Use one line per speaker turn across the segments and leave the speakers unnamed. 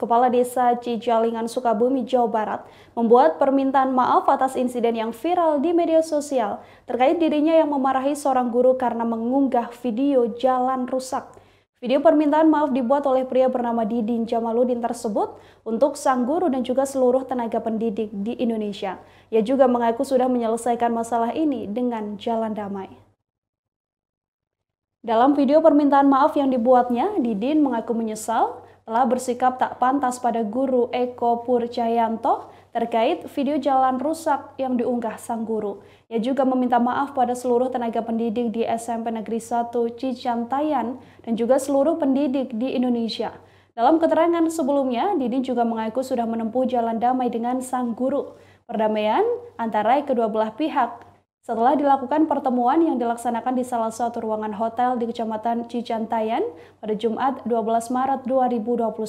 Kepala Desa Cijalingan Sukabumi, Jawa Barat, membuat permintaan maaf atas insiden yang viral di media sosial terkait dirinya yang memarahi seorang guru karena mengunggah video jalan rusak. Video permintaan maaf dibuat oleh pria bernama Didin Jamaludin tersebut untuk sang guru dan juga seluruh tenaga pendidik di Indonesia. Ia juga mengaku sudah menyelesaikan masalah ini dengan jalan damai. Dalam video permintaan maaf yang dibuatnya, Didin mengaku menyesal telah bersikap tak pantas pada guru Eko Purcayanto terkait video jalan rusak yang diunggah sang guru. Ia juga meminta maaf pada seluruh tenaga pendidik di SMP Negeri 1 Cijantayan dan juga seluruh pendidik di Indonesia. Dalam keterangan sebelumnya, Didi juga mengaku sudah menempuh jalan damai dengan sang guru. Perdamaian antara kedua belah pihak setelah dilakukan pertemuan yang dilaksanakan di salah satu ruangan hotel di Kecamatan Cicantayan pada Jumat 12 Maret 2021.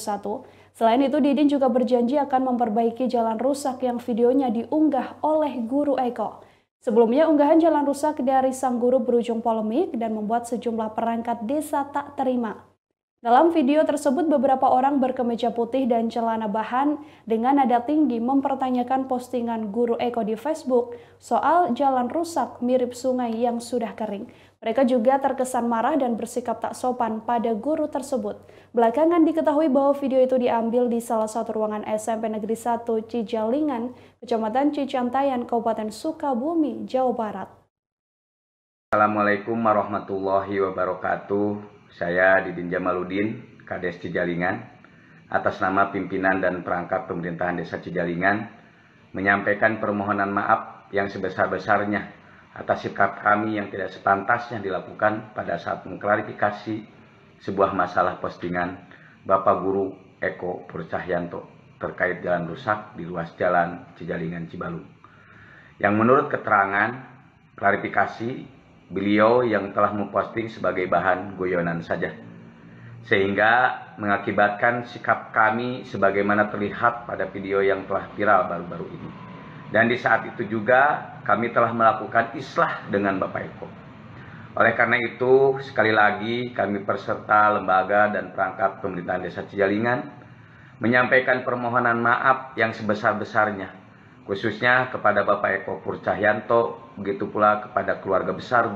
Selain itu, Didin juga berjanji akan memperbaiki jalan rusak yang videonya diunggah oleh guru Eko. Sebelumnya, unggahan jalan rusak dari sang guru berujung polemik dan membuat sejumlah perangkat desa tak terima. Dalam video tersebut, beberapa orang berkemeja putih dan celana bahan dengan nada tinggi mempertanyakan postingan guru Eko di Facebook soal jalan rusak mirip sungai yang sudah kering. Mereka juga terkesan marah dan bersikap tak sopan pada guru tersebut. Belakangan diketahui bahwa video itu diambil di salah satu ruangan SMP Negeri 1 Cijalingan, Kecamatan Cicantayan, Kabupaten Sukabumi, Jawa Barat.
Assalamualaikum warahmatullahi wabarakatuh. Saya Didin Jamaludin, Kades Cijalingan, atas nama pimpinan dan perangkat pemerintahan Desa Cijalingan, menyampaikan permohonan maaf yang sebesar-besarnya atas sikap kami yang tidak sepantasnya dilakukan pada saat mengklarifikasi sebuah masalah postingan Bapak Guru Eko Purcahyanto terkait jalan rusak di ruas jalan Cijalingan Cibalung. Yang menurut keterangan klarifikasi beliau yang telah memposting sebagai bahan guyonan saja. Sehingga mengakibatkan sikap kami sebagaimana terlihat pada video yang telah viral baru-baru ini. Dan di saat itu juga kami telah melakukan islah dengan Bapak Eko. Oleh karena itu, sekali lagi kami perserta lembaga dan perangkat pemerintahan desa Cijalingan menyampaikan permohonan maaf yang sebesar-besarnya, khususnya kepada Bapak Eko Purcahyanto, begitu pula kepada keluarga besar